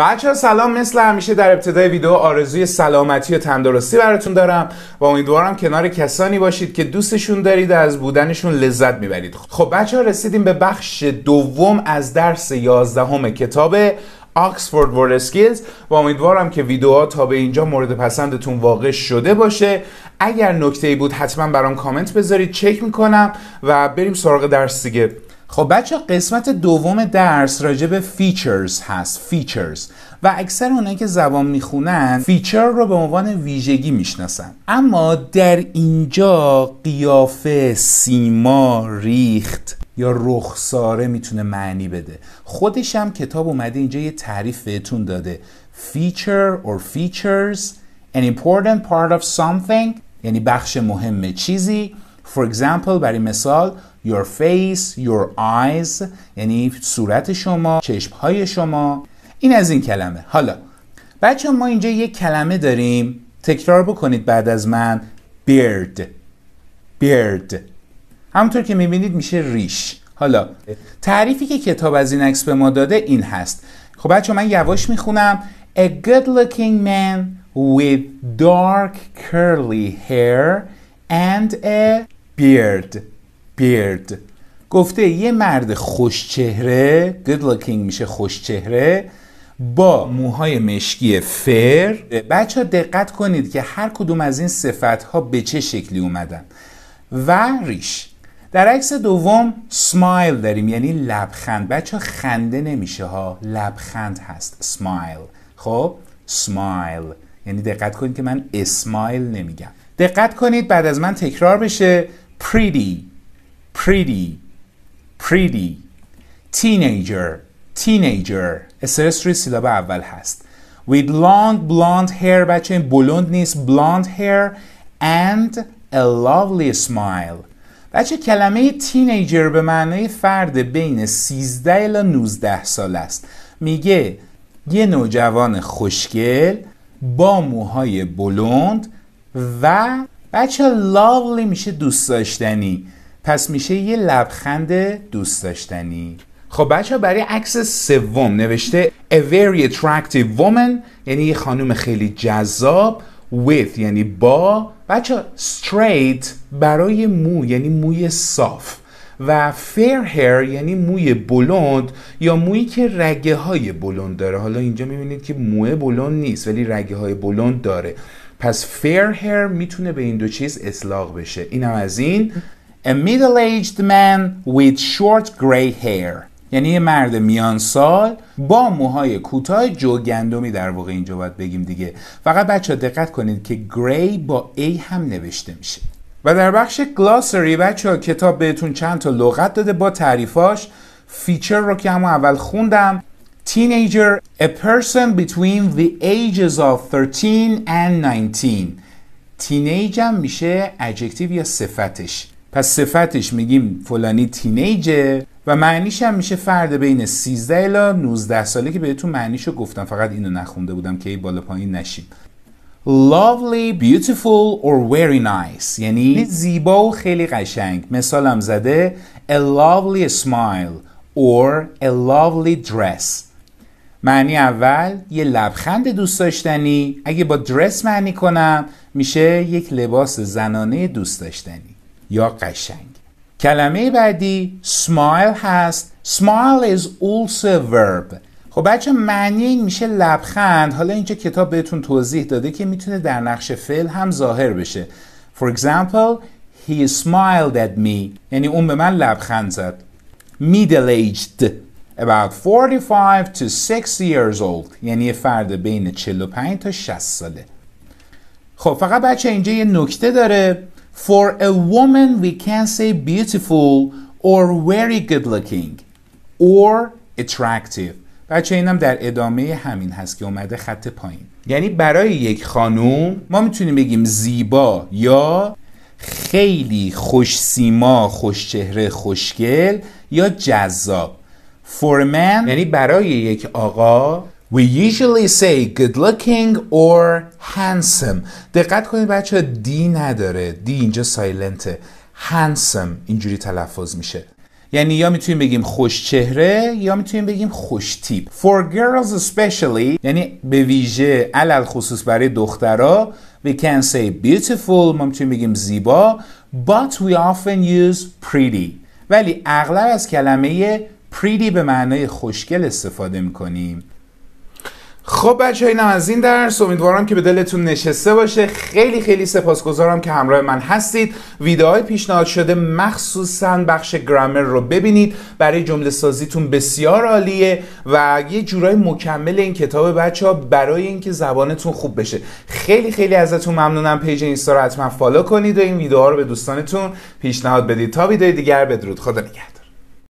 بچه سلام مثل همیشه در ابتدای ویدیو آرزوی سلامتی و تندرستی براتون دارم و امیدوارم کنار کسانی باشید که دوستشون دارید و از بودنشون لذت میبرید خب بچه ها رسیدیم به بخش دوم از درس یازدهم کتاب آکسفورد ورد اسکیلز و امیدوارم که ویدیوها تا به اینجا مورد پسندتون واقع شده باشه اگر نکته ای بود حتما برام کامنت بذارید چک میکنم و بریم سراغ درس دیگه خب بچه قسمت دوم درس راجع به فیچرز هست فیچرز و اکثر اونایی که زبان میخونن فیچر رو به عنوان ویژگی میشناسن اما در اینجا قیافه سیما ریخت یا رخساره میتونه معنی بده خودش هم کتاب اومده اینجا یه تعریف بهتون داده فیچر or features an important part of something یعنی بخش مهم چیزی For example برای مثال your face, your eyes یعنی صورت شما، چشمهای شما این از این کلمه حالا بچه ما اینجا یک کلمه داریم تکرار بکنید بعد از من beard beard همونطور که میبینید میشه ریش حالا تعریفی که کتاب از این عکس به ما داده این هست خب بچه من یواش میخونم A good looking man with dark curly hair and a beard beard گفته یه مرد خوشچهره good looking میشه خوشچهره با موهای مشکی فر بچه ها دقت کنید که هر کدوم از این صفت ها به چه شکلی اومدن و ریش در عکس دوم سمایل داریم یعنی لبخند بچه ها خنده نمیشه ها لبخند هست سمایل خب سمایل یعنی دقت کنید که من اسمایل نمیگم دقت کنید بعد از من تکرار بشه pretty pretty pretty teenager teenager استرس روی سیلاب اول هست with long blonde hair بچه این بلوند نیست blonde hair and a lovely smile بچه کلمه تینیجر به معنی فرد بین 13 الا 19 سال است میگه یه نوجوان خوشگل با موهای بلوند و بچه لاولی میشه دوست داشتنی پس میشه یه لبخند دوست داشتنی خب بچه برای عکس سوم نوشته A very attractive woman یعنی یه خانم خیلی جذاب with یعنی با بچه straight برای مو یعنی موی صاف و fair hair یعنی موی بلند یا مویی که رگه های بلند داره حالا اینجا میبینید که موه بلند نیست ولی رگه های بلند داره پس fair hair میتونه به این دو چیز اصلاق بشه این هم از این A middle aged man with short gray hair یعنی یه مرد میان سال با موهای کوتاه جو گندمی در واقع اینجا باید بگیم دیگه فقط بچه ها دقت کنید که گری با A هم نوشته میشه و در بخش گلاسری بچه ها کتاب بهتون چند تا لغت داده با تعریفاش فیچر رو که همون اول خوندم teenager a person between the ages of 13 and 19 teenage هم میشه adjective یا صفتش پس صفتش میگیم فلانی تینیجه و معنیش هم میشه فرد بین 13 تا 19 ساله که بهتون معنیشو گفتم فقط اینو نخونده بودم که ای بالا پایین نشیم lovely, beautiful or very nice یعنی زیبا و خیلی قشنگ مثالم زده a lovely smile or a lovely dress معنی اول یه لبخند دوست داشتنی اگه با درس معنی کنم میشه یک لباس زنانه دوست داشتنی یا قشنگ کلمه بعدی smile هست smile is also verb خب بچه معنی این میشه لبخند حالا اینجا کتاب بهتون توضیح داده که میتونه در نقش فعل هم ظاهر بشه For example He smiled at me یعنی اون به من لبخند زد Middle aged about 45 to 60 years old یعنی یه فرد بین 45 تا 60 ساله خب فقط بچه اینجا یه نکته داره For a woman we can say beautiful or very good looking or attractive بچه اینم در ادامه همین هست که اومده خط پایین یعنی برای یک خانوم ما میتونیم بگیم زیبا یا خیلی خوش سیما خوش چهره خوشگل یا جذاب For a man یعنی برای یک آقا We usually say good looking or handsome دقت کنید بچه دی نداره دی اینجا سایلنته handsome اینجوری تلفظ میشه یعنی یا میتونیم بگیم خوش چهره یا میتونیم بگیم خوش تیپ For girls especially یعنی به ویژه علل خصوص برای دخترها We can say beautiful ما میتونیم بگیم زیبا But we often use pretty ولی اغلب از کلمه پریدی به معنای خوشگل استفاده میکنیم خب بچه اینم از این درس امیدوارم که به دلتون نشسته باشه خیلی خیلی سپاسگزارم که همراه من هستید ویدئوهای پیشنهاد شده مخصوصا بخش گرامر رو ببینید برای جمله سازیتون بسیار عالیه و یه جورای مکمل این کتاب بچه ها برای اینکه زبانتون خوب بشه خیلی خیلی ازتون ممنونم پیج اینستا رو حتما فالو کنید و این ویدئوها رو به دوستانتون پیشنهاد بدید تا ویدئوی دیگر بدرود خدا نگهدار